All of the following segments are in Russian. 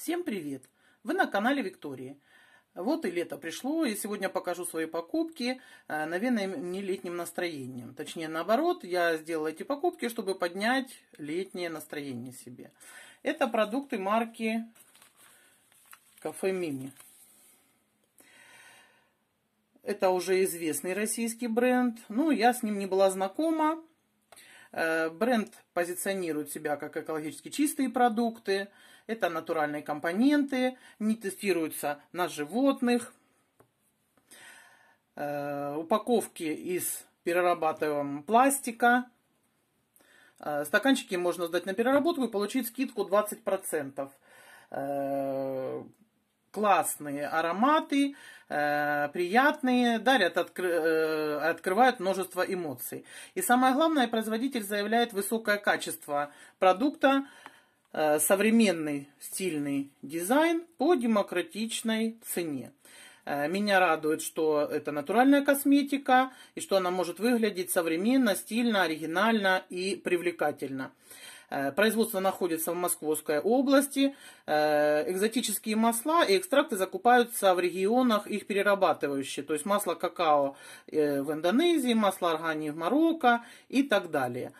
Всем привет! Вы на канале Виктории. Вот и лето пришло, и сегодня покажу свои покупки, э, наверное, не летним настроением. Точнее, наоборот, я сделала эти покупки, чтобы поднять летнее настроение себе. Это продукты марки Кафе Мими. Это уже известный российский бренд. Ну, я с ним не была знакома. Э, бренд позиционирует себя как экологически чистые продукты. Это натуральные компоненты, не тестируются на животных. Э, упаковки из перерабатываемого пластика. Э, стаканчики можно сдать на переработку и получить скидку 20%. Э, классные ароматы, э, приятные, дарят, откры, э, открывают множество эмоций. И самое главное, производитель заявляет высокое качество продукта, Э, современный стильный дизайн по демократичной цене. Э, меня радует, что это натуральная косметика и что она может выглядеть современно, стильно, оригинально и привлекательно. Э, производство находится в Московской области. Экзотические масла и экстракты закупаются в регионах их перерабатывающие. То есть масло какао в Индонезии, масло органи в Марокко и так далее.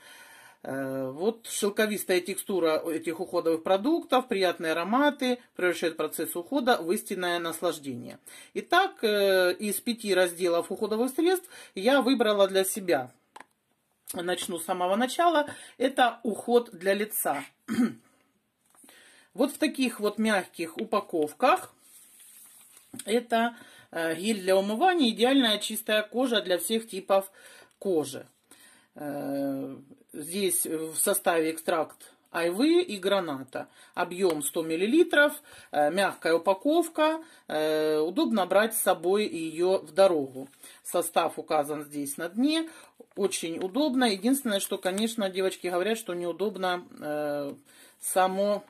Э, вот шелковистая текстура этих уходовых продуктов, приятные ароматы превращают процесс ухода в истинное наслаждение. Итак, э, из пяти разделов уходовых средств я выбрала для себя. Начну с самого начала. Это уход для лица. Вот в таких вот мягких упаковках это э, гель для умывания, идеальная чистая кожа для всех типов кожи. Э, здесь в составе экстракт айвы и граната. Объем 100 мл, э, мягкая упаковка, э, удобно брать с собой ее в дорогу. Состав указан здесь на дне, очень удобно. Единственное, что, конечно, девочки говорят, что неудобно само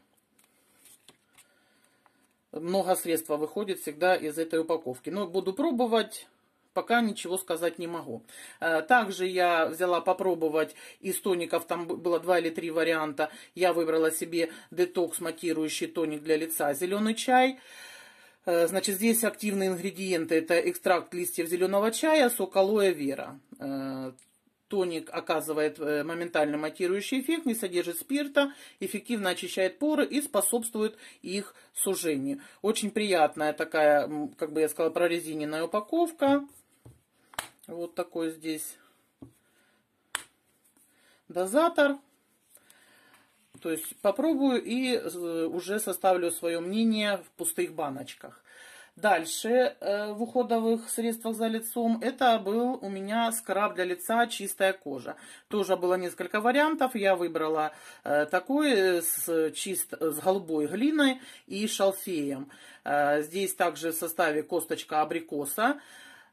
много средства выходит всегда из этой упаковки. Но буду пробовать, Пока ничего сказать не могу. Э, также я взяла попробовать из тоников, там было два или три варианта. Я выбрала себе детокс матирующий тоник для лица, зеленый чай. Э, значит, здесь активные ингредиенты. Это экстракт листьев зеленого чая, сок алоэ вера. Э, тоник оказывает моментально матирующий эффект, не содержит спирта, эффективно очищает поры и способствует их сужению. Очень приятная такая, как бы я сказала, прорезиненная упаковка. Вот такой здесь дозатор. То есть попробую и э, уже составлю свое мнение в пустых баночках. Дальше э, в уходовых средствах за лицом это был у меня скраб для лица «Чистая кожа». Тоже было несколько вариантов. Я выбрала э, такой э, с, чист, э, с голубой глиной и шалфеем. Э, здесь также в составе косточка абрикоса.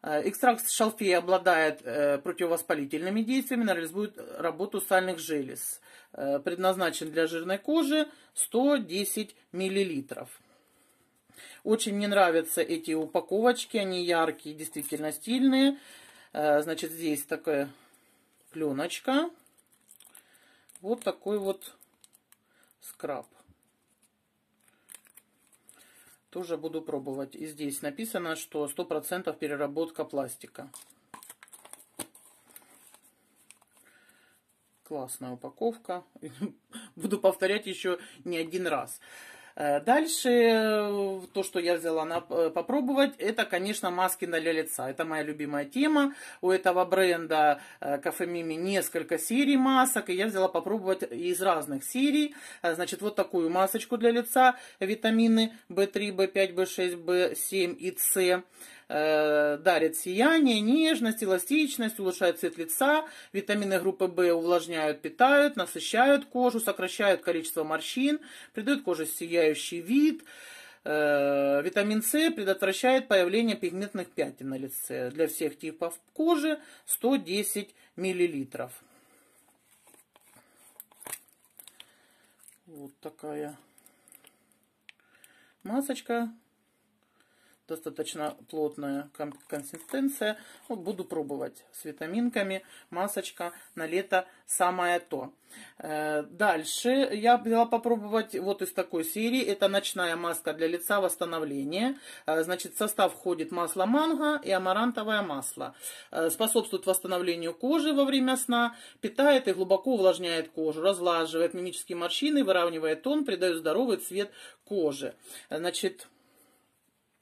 Э, экстракт шалфея обладает э, противовоспалительными действиями, нормализует работу сальных желез. Э, предназначен для жирной кожи 110 мл. Очень мне нравятся эти упаковочки, они яркие, действительно стильные. Значит, здесь такая пленочка. Вот такой вот скраб. Тоже буду пробовать. И здесь написано, что 100% переработка пластика. Классная упаковка. Буду повторять еще не один раз. Э, дальше, э, то, что я взяла на, э, попробовать, это, конечно, маски для лица. Это моя любимая тема. У этого бренда Кафе Мими несколько серий масок, и я взяла попробовать из разных серий. Значит, вот такую масочку для лица, витамины B3, B5, B6, B7 и С. Э, дарит сияние, нежность, эластичность, улучшает цвет лица, витамины группы В увлажняют, питают, насыщают кожу, сокращают количество морщин, придают коже сияющий вид. Э, витамин С предотвращает появление пигментных пятен на лице. Для всех типов кожи 110 миллилитров. Вот такая масочка достаточно плотная консистенция. Вот буду пробовать с витаминками. Масочка на лето самое то. Э, дальше я взяла попробовать вот из такой серии. Это ночная маска для лица восстановления. Э, значит, в состав входит масло манго и амарантовое масло. Э, способствует восстановлению кожи во время сна, питает и глубоко увлажняет кожу, разлаживает мимические морщины, выравнивает тон, придает здоровый цвет кожи. Значит,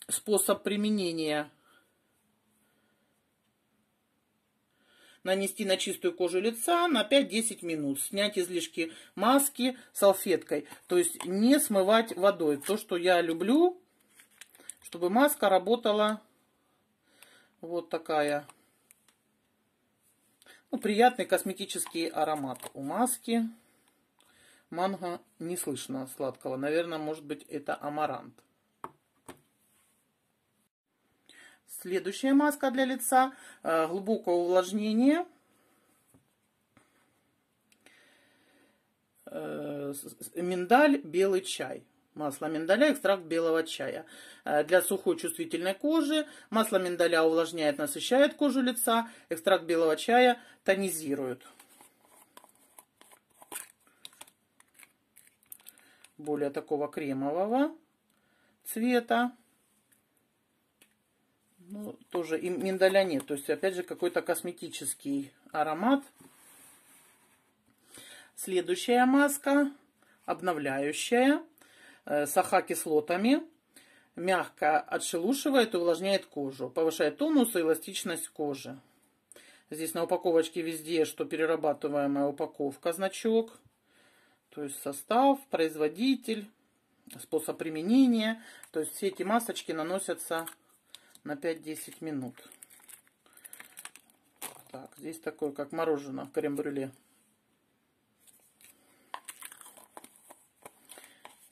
способ применения. Нанести на чистую кожу лица на 5-10 минут. Снять излишки маски салфеткой. То есть не смывать водой. То, что я люблю, чтобы маска работала вот такая. Ну, приятный косметический аромат у маски. Манго не слышно сладкого. Наверное, может быть, это амарант. Следующая маска для лица. Э, глубокое увлажнение. Э, миндаль, белый чай. Масло миндаля, экстракт белого чая. Э, для сухой чувствительной кожи масло миндаля увлажняет, насыщает кожу лица. Экстракт белого чая тонизирует. Более такого кремового цвета. Ну, тоже и миндаля нет. То есть, опять же, какой-то косметический аромат. Следующая маска, обновляющая, э, с аха-кислотами. Мягко отшелушивает и увлажняет кожу. Повышает тонус и эластичность кожи. Здесь на упаковочке везде, что перерабатываемая упаковка, значок. То есть состав, производитель, способ применения. То есть все эти масочки наносятся на 5-10 минут. Так, здесь такое, как мороженое в крем-брюле.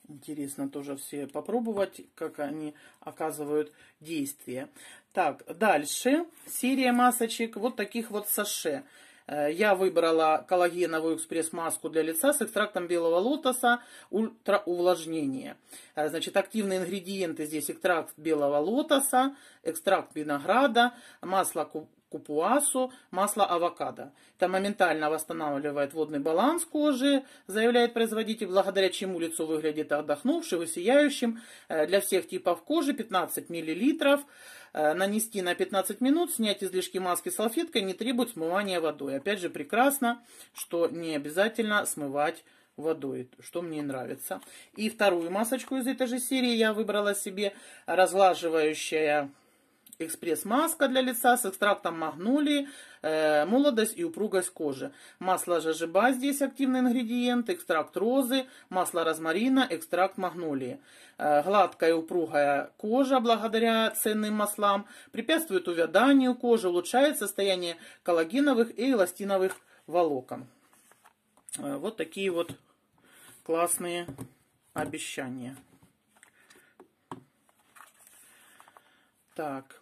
Интересно тоже все попробовать, как они оказывают действие. Так, дальше серия масочек вот таких вот саше. Э, я выбрала коллагеновую экспресс-маску для лица с экстрактом белого лотоса ультраувлажнение. Э, значит, активные ингредиенты здесь экстракт белого лотоса, экстракт винограда, масло купуасу масло авокадо. Это моментально восстанавливает водный баланс кожи, заявляет производитель, благодаря чему лицо выглядит отдохнувшим и сияющим. Э, для всех типов кожи 15 мл э, нанести на 15 минут, снять излишки маски салфеткой, не требует смывания водой. Опять же, прекрасно, что не обязательно смывать водой, что мне нравится. И вторую масочку из этой же серии я выбрала себе, разлаживающая Экспресс-маска для лица с экстрактом магнолии, э, молодость и упругость кожи. Масло жажиба здесь активный ингредиент, экстракт розы, масло розмарина, экстракт магнолии. Э, гладкая и упругая кожа благодаря ценным маслам препятствует увяданию кожи, улучшает состояние коллагеновых и эластиновых волокон. Э, вот такие вот классные обещания. Так,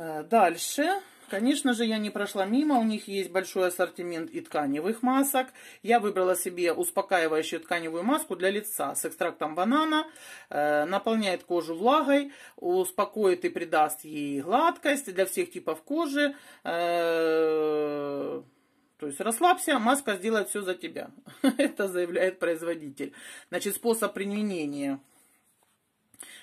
Э, дальше. Конечно же, я не прошла мимо. У них есть большой ассортимент и тканевых масок. Я выбрала себе успокаивающую тканевую маску для лица с экстрактом банана. Э, наполняет кожу влагой, успокоит и придаст ей гладкость для всех типов кожи. Э, то есть расслабься, маска сделает все за тебя. Это заявляет производитель. Значит, способ применения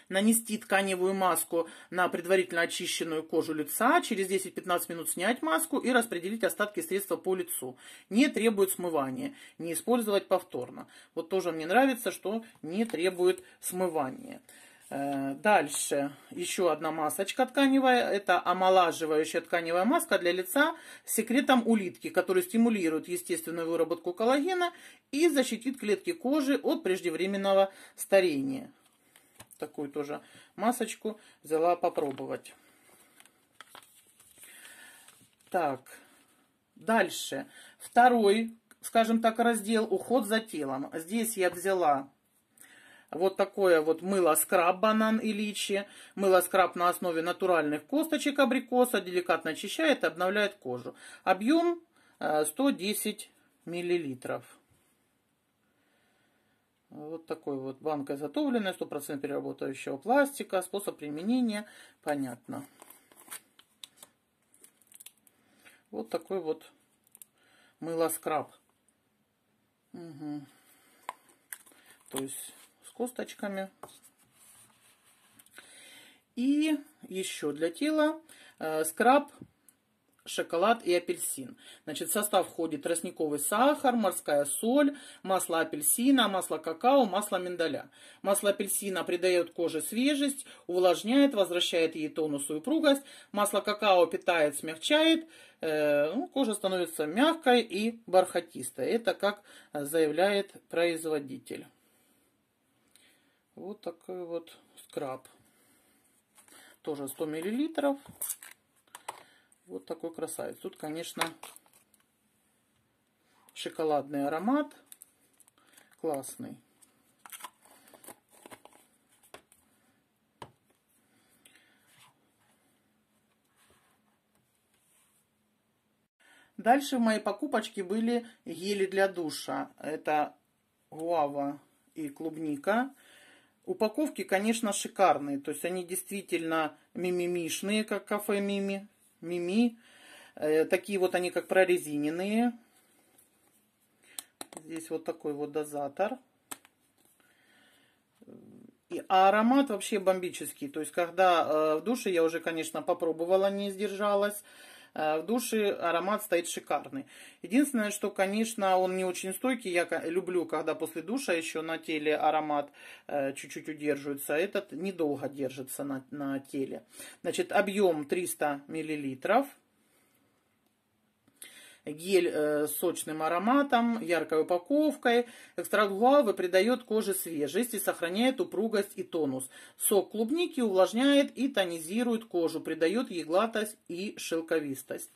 нанести тканевую маску на предварительно очищенную кожу лица, через 10-15 минут снять маску и распределить остатки средства по лицу. Не требует смывания, не использовать повторно. Вот тоже мне нравится, что не требует смывания. Э, дальше еще одна масочка тканевая. Это омолаживающая тканевая маска для лица с секретом улитки, который стимулирует естественную выработку коллагена и защитит клетки кожи от преждевременного старения такую тоже масочку взяла попробовать. Так, дальше. Второй, скажем так, раздел «Уход за телом». Здесь я взяла вот такое вот мыло скраб банан и личи. Мыло скраб на основе натуральных косточек абрикоса. Деликатно очищает и обновляет кожу. Объем 110 э, миллилитров. Вот такой вот банка изготовленная, 100% переработающего пластика. Способ применения понятно. Вот такой вот мыло-скраб. Угу. То есть с косточками. И еще для тела э, скраб шоколад и апельсин. Значит, в состав входит тростниковый сахар, морская соль, масло апельсина, масло какао, масло миндаля. Масло апельсина придает коже свежесть, увлажняет, возвращает ей тонус и упругость. Масло какао питает, смягчает, э, ну, кожа становится мягкой и бархатистой. Это как заявляет производитель. Вот такой вот скраб. Тоже 100 миллилитров. Вот такой красавец. Тут, конечно, шоколадный аромат. Классный. Дальше в моей покупочке были гели для душа. Это гуава и клубника. Упаковки, конечно, шикарные. То есть они действительно мимимишные, как кафе Мими. Мими. Э, такие вот они как прорезиненные. Здесь вот такой вот дозатор. И аромат вообще бомбический. То есть, когда э, в душе я уже, конечно, попробовала, не сдержалась. Э, в душе аромат стоит шикарный. Единственное, что, конечно, он не очень стойкий. Я люблю, когда после душа еще на теле аромат э, чуть-чуть удерживается. А этот недолго держится на, на теле. Значит, объем 300 миллилитров. Гель э, с сочным ароматом, яркой упаковкой. Экстракт гуавы придает коже свежесть и сохраняет упругость и тонус. Сок клубники увлажняет и тонизирует кожу, придает ей гладкость и шелковистость.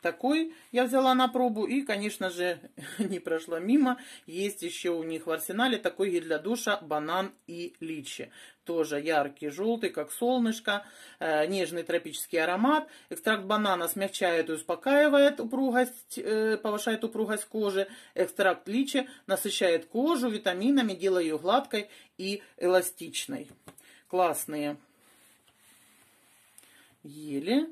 Такой я взяла на пробу и, конечно же, не прошла мимо. Есть еще у них в арсенале такой гель для душа банан и личи тоже яркий, желтый, как солнышко, э, нежный тропический аромат. Экстракт банана смягчает и успокаивает упругость, э, повышает упругость кожи. Экстракт личи насыщает кожу витаминами, делая ее гладкой и эластичной. Классные. Ели.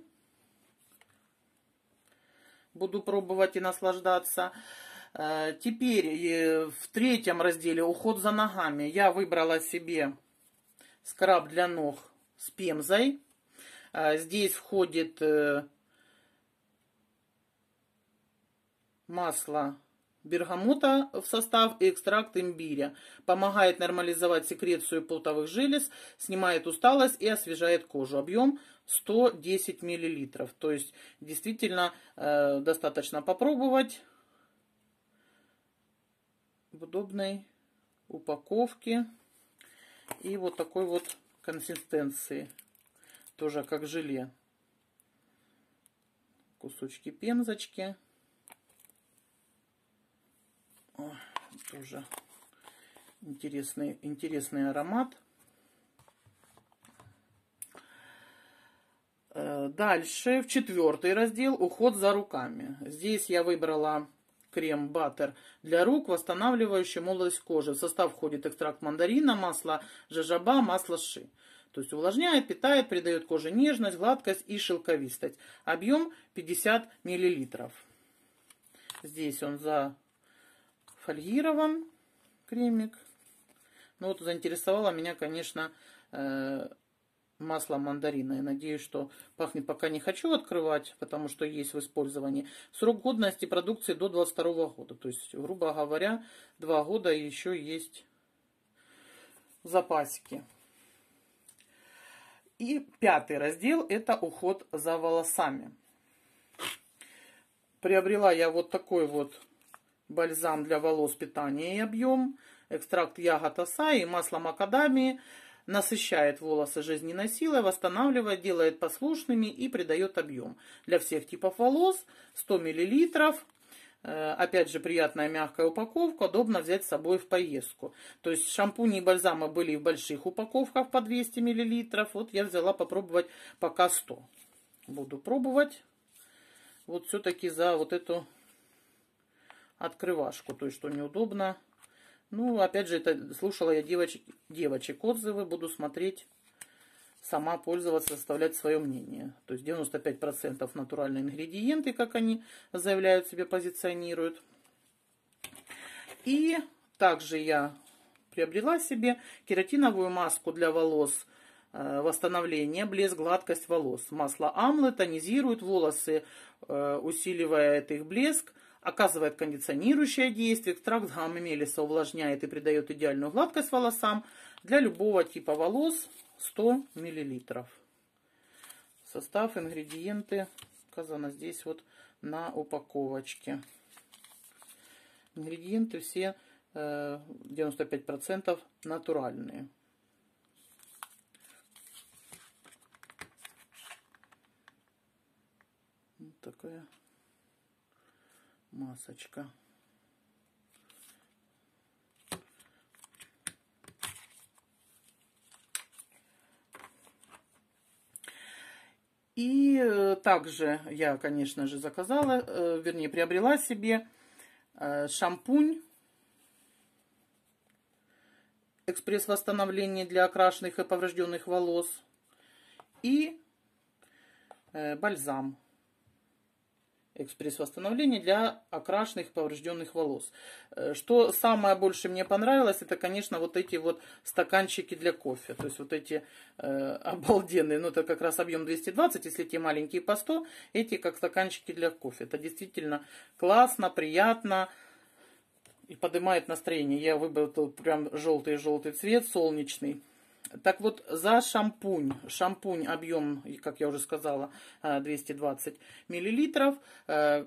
Буду пробовать и наслаждаться. Э, теперь в третьем разделе уход за ногами. Я выбрала себе скраб для ног с пемзой. А, здесь входит э, масло бергамота в состав и экстракт имбиря. Помогает нормализовать секрецию потовых желез, снимает усталость и освежает кожу. Объем 110 мл. То есть действительно э, достаточно попробовать в удобной упаковке. И вот такой вот консистенции. Тоже как желе. Кусочки пемзочки. О, тоже интересный, интересный аромат. Э, дальше, в четвертый раздел, уход за руками. Здесь я выбрала крем баттер для рук, восстанавливающий молодость кожи. В состав входит экстракт мандарина, масло жажаба, масло ши. То есть увлажняет, питает, придает коже нежность, гладкость и шелковистость. Объем 50 мл. Здесь он зафольгирован, кремик. Ну вот заинтересовала меня, конечно, э, масло мандарина. Я надеюсь, что пахнет пока не хочу открывать, потому что есть в использовании. Срок годности продукции до 22 года. То есть, грубо говоря, 2 года еще есть запасики. И пятый раздел – это уход за волосами. Приобрела я вот такой вот бальзам для волос питания и объем, экстракт ягод асаи и масло макадамии насыщает волосы жизненной силой, восстанавливает, делает послушными и придает объем. Для всех типов волос 100 мл. Э, опять же, приятная мягкая упаковка, удобно взять с собой в поездку. То есть шампуни и бальзамы были в больших упаковках по 200 мл. Вот я взяла попробовать пока 100. Буду пробовать вот все-таки за вот эту открывашку, то есть что неудобно ну, опять же, это слушала я девочек, девочек отзывы, буду смотреть, сама пользоваться, составлять свое мнение. То есть 95% натуральные ингредиенты, как они заявляют себе, позиционируют. И также я приобрела себе кератиновую маску для волос э, восстановление, блеск, гладкость волос. Масло амлы тонизирует волосы, э, усиливает их блеск, оказывает кондиционирующее действие, экстракт гаммелиса увлажняет и придает идеальную гладкость волосам. Для любого типа волос 100 мл. Состав, ингредиенты указано здесь вот на упаковочке. Ингредиенты все 95% э, натуральные. Вот такая масочка. И э, также я, конечно же, заказала, э, вернее, приобрела себе э, шампунь экспресс восстановления для окрашенных и поврежденных волос и бальзам экспресс восстановления для окрашенных поврежденных волос. Э, что самое больше мне понравилось, это, конечно, вот эти вот стаканчики для кофе. То есть вот эти э, обалденные, ну это как раз объем 220, если те маленькие по 100, эти как стаканчики для кофе. Это действительно классно, приятно и поднимает настроение. Я выбрал прям желтый-желтый цвет, солнечный. Так вот, за шампунь, шампунь объем, как я уже сказала, 220 э, миллилитров, э,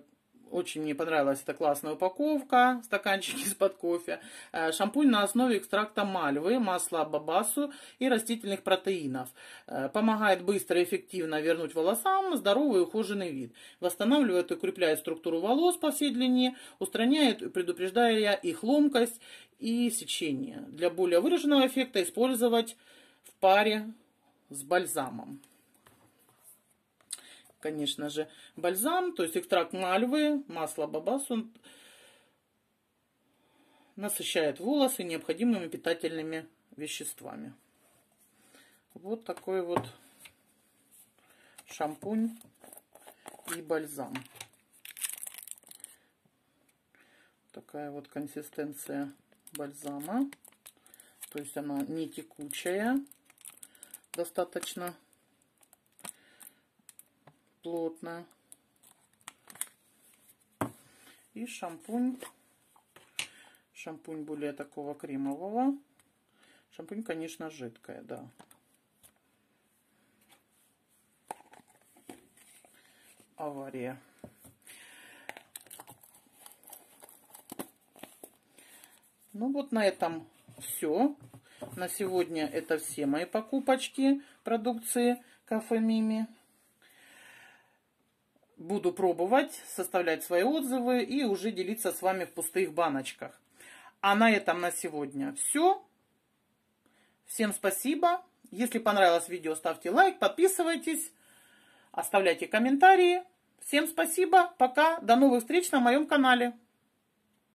очень мне понравилась эта классная упаковка, стаканчики из-под кофе. Э, шампунь на основе экстракта мальвы, масла бабасу и растительных протеинов. Помогает быстро и эффективно вернуть волосам здоровый и ухоженный вид. Восстанавливает и укрепляет структуру волос по всей длине, устраняет, предупреждая их ломкость и сечение. Для более выраженного эффекта использовать в паре с бальзамом. Конечно же, бальзам, то есть экстракт мальвы, масло бабас, он насыщает волосы необходимыми питательными веществами. Вот такой вот шампунь и бальзам. Такая вот консистенция бальзама. То есть она не текучая достаточно плотно. И шампунь. Шампунь более такого кремового. Шампунь, конечно, жидкая, да. Авария. Ну вот на этом все. На сегодня это все мои покупочки продукции кафе Мими. Буду пробовать, составлять свои отзывы и уже делиться с вами в пустых баночках. А на этом на сегодня все. Всем спасибо. Если понравилось видео, ставьте лайк, подписывайтесь, оставляйте комментарии. Всем спасибо, пока, до новых встреч на моем канале.